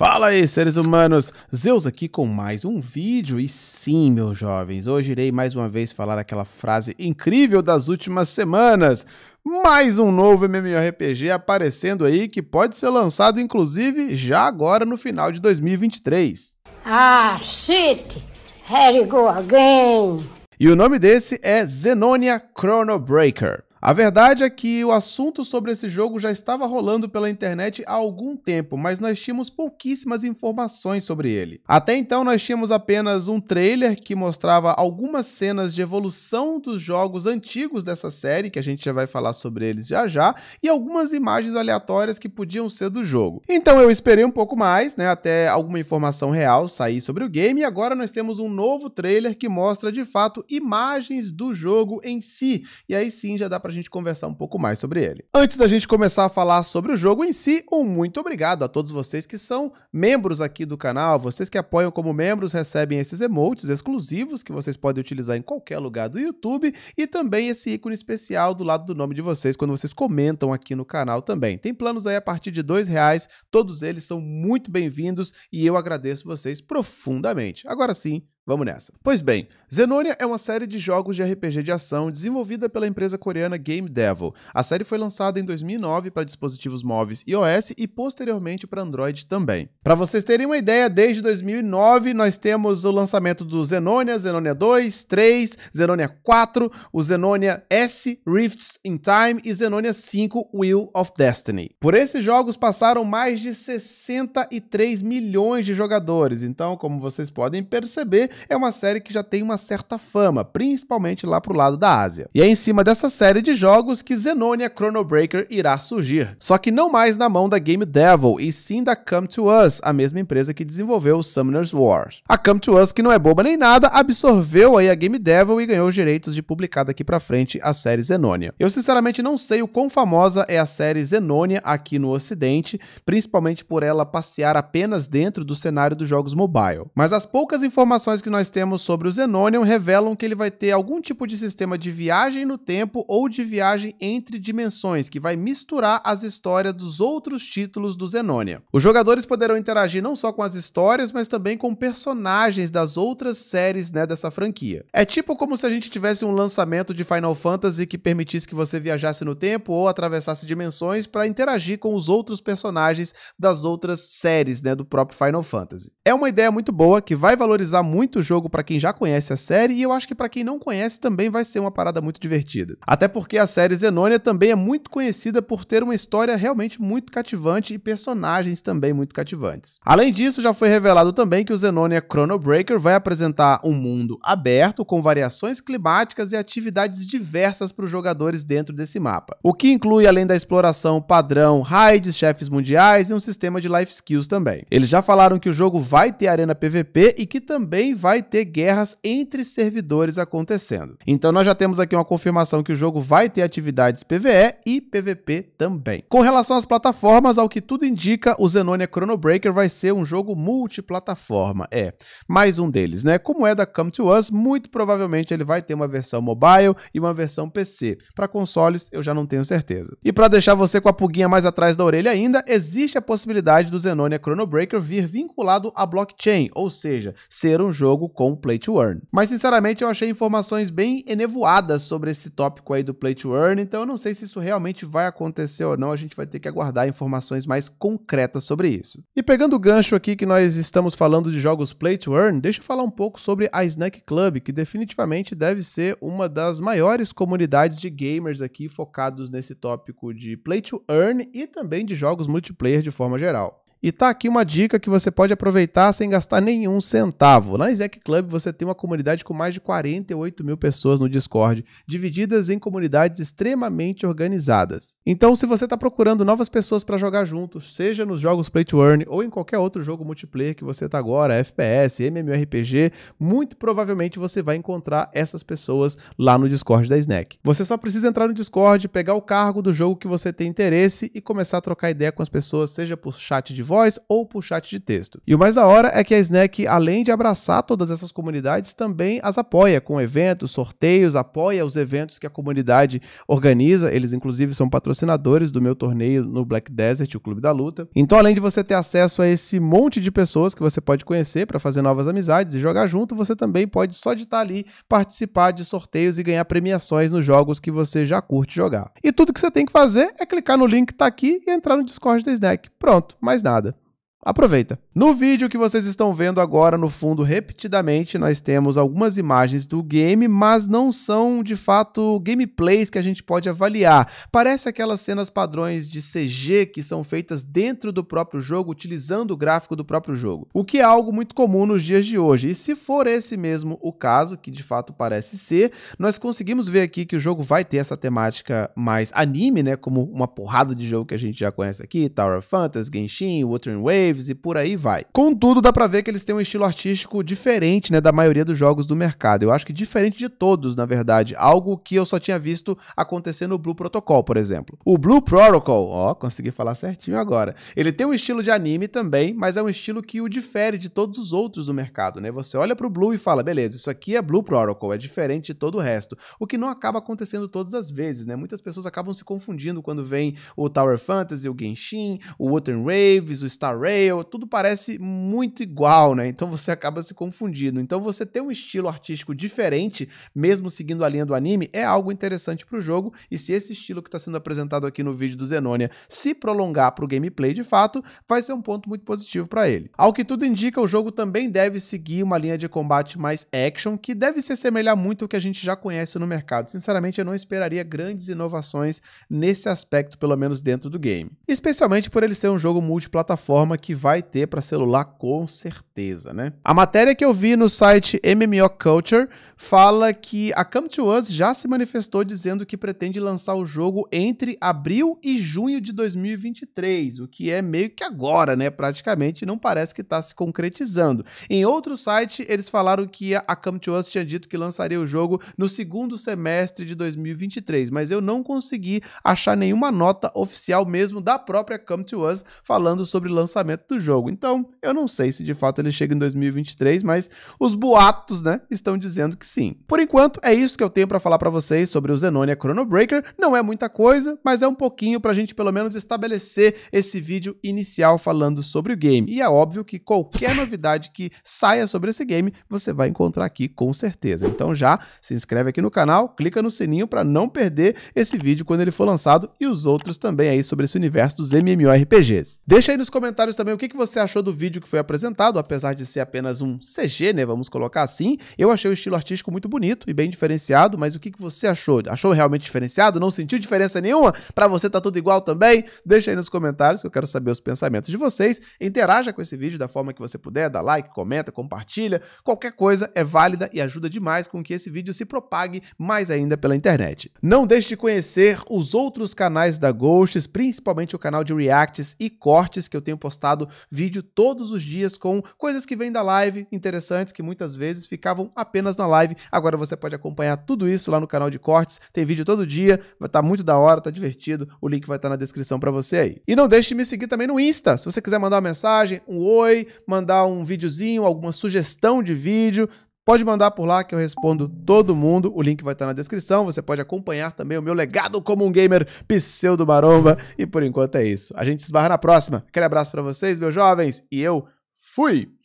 Fala aí, seres humanos! Zeus aqui com mais um vídeo. E sim, meus jovens, hoje irei mais uma vez falar aquela frase incrível das últimas semanas. Mais um novo MMORPG aparecendo aí que pode ser lançado, inclusive, já agora no final de 2023. Ah, shit! Here you go again! E o nome desse é Zenonia Chrono Breaker. A verdade é que o assunto sobre esse jogo já estava rolando pela internet há algum tempo, mas nós tínhamos pouquíssimas informações sobre ele. Até então, nós tínhamos apenas um trailer que mostrava algumas cenas de evolução dos jogos antigos dessa série, que a gente já vai falar sobre eles já já, e algumas imagens aleatórias que podiam ser do jogo. Então eu esperei um pouco mais, né, até alguma informação real sair sobre o game, e agora nós temos um novo trailer que mostra de fato imagens do jogo em si. E aí sim já dá pra para a gente conversar um pouco mais sobre ele. Antes da gente começar a falar sobre o jogo em si, um muito obrigado a todos vocês que são membros aqui do canal, vocês que apoiam como membros recebem esses emotes exclusivos que vocês podem utilizar em qualquer lugar do YouTube e também esse ícone especial do lado do nome de vocês quando vocês comentam aqui no canal também. Tem planos aí a partir de dois reais, todos eles são muito bem-vindos e eu agradeço vocês profundamente. Agora sim, Vamos nessa. Pois bem, Xenonia é uma série de jogos de RPG de ação desenvolvida pela empresa coreana Game Devil. A série foi lançada em 2009 para dispositivos móveis iOS e posteriormente para Android também. Para vocês terem uma ideia, desde 2009 nós temos o lançamento do Xenonia, Xenonia 2, 3, Xenonia 4, o Xenonia S, Rifts in Time e Xenonia 5, Wheel of Destiny. Por esses jogos passaram mais de 63 milhões de jogadores, então como vocês podem perceber, é uma série que já tem uma certa fama, principalmente lá pro lado da Ásia. E é em cima dessa série de jogos que Xenonia Chrono Breaker irá surgir. Só que não mais na mão da Game Devil, e sim da Come To Us, a mesma empresa que desenvolveu Summoner's Wars. A Come To Us, que não é boba nem nada, absorveu aí a Game Devil e ganhou os direitos de publicar daqui para frente a série Xenonia. Eu sinceramente não sei o quão famosa é a série Xenonia aqui no ocidente, principalmente por ela passear apenas dentro do cenário dos jogos mobile. Mas as poucas informações informações que nós temos sobre o Xenonion revelam que ele vai ter algum tipo de sistema de viagem no tempo ou de viagem entre dimensões, que vai misturar as histórias dos outros títulos do Xenonion. Os jogadores poderão interagir não só com as histórias, mas também com personagens das outras séries né, dessa franquia. É tipo como se a gente tivesse um lançamento de Final Fantasy que permitisse que você viajasse no tempo ou atravessasse dimensões para interagir com os outros personagens das outras séries né, do próprio Final Fantasy. É uma ideia muito boa que vai valorizar muito muito jogo para quem já conhece a série e eu acho que para quem não conhece também vai ser uma parada muito divertida. Até porque a série Zenonia também é muito conhecida por ter uma história realmente muito cativante e personagens também muito cativantes. Além disso, já foi revelado também que o Zenonia Chrono Breaker vai apresentar um mundo aberto com variações climáticas e atividades diversas para os jogadores dentro desse mapa, o que inclui além da exploração padrão, raids, chefes mundiais e um sistema de life skills também. Eles já falaram que o jogo vai ter arena PVP e que também vai ter guerras entre servidores acontecendo. Então nós já temos aqui uma confirmação que o jogo vai ter atividades PvE e PvP também. Com relação às plataformas, ao que tudo indica, o Xenonia Chrono Breaker vai ser um jogo multiplataforma. É, mais um deles, né? Como é da Come To Us, muito provavelmente ele vai ter uma versão mobile e uma versão PC. Para consoles, eu já não tenho certeza. E para deixar você com a puguinha mais atrás da orelha ainda, existe a possibilidade do Xenonia Chrono Breaker vir vinculado à blockchain, ou seja, ser um jogo jogo com Play to Earn. Mas, sinceramente, eu achei informações bem enevoadas sobre esse tópico aí do Play to Earn, então eu não sei se isso realmente vai acontecer ou não, a gente vai ter que aguardar informações mais concretas sobre isso. E pegando o gancho aqui que nós estamos falando de jogos Play to Earn, deixa eu falar um pouco sobre a Snack Club, que definitivamente deve ser uma das maiores comunidades de gamers aqui focados nesse tópico de Play to Earn e também de jogos multiplayer de forma geral. E tá aqui uma dica que você pode aproveitar sem gastar nenhum centavo. Lá na Exec Club você tem uma comunidade com mais de 48 mil pessoas no Discord, divididas em comunidades extremamente organizadas. Então, se você está procurando novas pessoas para jogar juntos, seja nos jogos Play to Earn ou em qualquer outro jogo multiplayer que você está agora, FPS, MMORPG, muito provavelmente você vai encontrar essas pessoas lá no Discord da Snack. Você só precisa entrar no Discord, pegar o cargo do jogo que você tem interesse e começar a trocar ideia com as pessoas, seja por chat de voz ou por chat de texto. E o mais da hora é que a Snack, além de abraçar todas essas comunidades, também as apoia com eventos, sorteios, apoia os eventos que a comunidade organiza. Eles, inclusive, são patrocinadores do meu torneio no Black Desert, o Clube da Luta. Então, além de você ter acesso a esse monte de pessoas que você pode conhecer para fazer novas amizades e jogar junto, você também pode só de estar ali participar de sorteios e ganhar premiações nos jogos que você já curte jogar. E tudo que você tem que fazer é clicar no link que está aqui e entrar no Discord da Snack. Pronto, mais nada. Aproveita! No vídeo que vocês estão vendo agora no fundo, repetidamente, nós temos algumas imagens do game, mas não são de fato gameplays que a gente pode avaliar. Parece aquelas cenas padrões de CG que são feitas dentro do próprio jogo, utilizando o gráfico do próprio jogo, o que é algo muito comum nos dias de hoje. E se for esse mesmo o caso, que de fato parece ser, nós conseguimos ver aqui que o jogo vai ter essa temática mais anime, né? Como uma porrada de jogo que a gente já conhece aqui: Tower of Fantasy, Genshin, Wuthering Wave Davis e por aí vai. Contudo, dá pra ver que eles têm um estilo artístico diferente, né, da maioria dos jogos do mercado. Eu acho que diferente de todos, na verdade, algo que eu só tinha visto acontecer no Blue Protocol, por exemplo. O Blue Protocol, ó, consegui falar certinho agora. Ele tem um estilo de anime também, mas é um estilo que o difere de todos os outros do mercado, né? Você olha pro Blue e fala, beleza, isso aqui é Blue Protocol, é diferente de todo o resto. O que não acaba acontecendo todas as vezes, né? Muitas pessoas acabam se confundindo quando vem o Tower Fantasy, o Genshin, o Wuthering Waves, o Star Rail, tudo parece muito igual, né? Então você acaba se confundindo. Então você ter um estilo artístico diferente, mesmo seguindo a linha do anime, é algo interessante para o jogo. E se esse estilo que está sendo apresentado aqui no vídeo do Zenonia se prolongar para o gameplay de fato, vai ser um ponto muito positivo para ele. Ao que tudo indica, o jogo também deve seguir uma linha de combate mais action, que deve se assemelhar muito ao que a gente já conhece no mercado. Sinceramente, eu não esperaria grandes inovações nesse aspecto, pelo menos dentro do game. Especialmente por ele ser um jogo multiplataforma que que vai ter para celular com certeza, né? A matéria que eu vi no site MMO Culture fala que a Come to Us já se manifestou dizendo que pretende lançar o jogo entre abril e junho de 2023, o que é meio que agora, né? Praticamente não parece que está se concretizando. Em outro site, eles falaram que a Come to Us tinha dito que lançaria o jogo no segundo semestre de 2023, mas eu não consegui achar nenhuma nota oficial mesmo da própria Come to Us falando sobre lançamento do jogo. Então, eu não sei se de fato ele chega em 2023, mas os boatos, né, estão dizendo que sim. Por enquanto, é isso que eu tenho para falar para vocês sobre o Zenonia Chrono Breaker. Não é muita coisa, mas é um pouquinho pra gente pelo menos estabelecer esse vídeo inicial falando sobre o game. E é óbvio que qualquer novidade que saia sobre esse game, você vai encontrar aqui com certeza. Então já se inscreve aqui no canal, clica no sininho para não perder esse vídeo quando ele for lançado e os outros também aí sobre esse universo dos MMORPGs. Deixa aí nos comentários também também o que, que você achou do vídeo que foi apresentado, apesar de ser apenas um CG, né? Vamos colocar assim. Eu achei o estilo artístico muito bonito e bem diferenciado, mas o que, que você achou? Achou realmente diferenciado? Não sentiu diferença nenhuma? Para você tá tudo igual também? Deixa aí nos comentários que eu quero saber os pensamentos de vocês. Interaja com esse vídeo da forma que você puder, dá like, comenta, compartilha. Qualquer coisa é válida e ajuda demais com que esse vídeo se propague mais ainda pela internet. Não deixe de conhecer os outros canais da Ghosts, principalmente o canal de reacts e cortes que eu tenho postado postado vídeo todos os dias com coisas que vêm da live, interessantes, que muitas vezes ficavam apenas na live. Agora você pode acompanhar tudo isso lá no canal de cortes. Tem vídeo todo dia, vai estar tá muito da hora, tá divertido. O link vai estar tá na descrição para você aí. E não deixe de me seguir também no Insta. Se você quiser mandar uma mensagem, um oi, mandar um videozinho, alguma sugestão de vídeo, Pode mandar por lá que eu respondo todo mundo. O link vai estar na descrição. Você pode acompanhar também o meu legado como um gamer pseudo maromba. E por enquanto é isso. A gente se esbarra na próxima. Aquele abraço para vocês, meus jovens, e eu fui.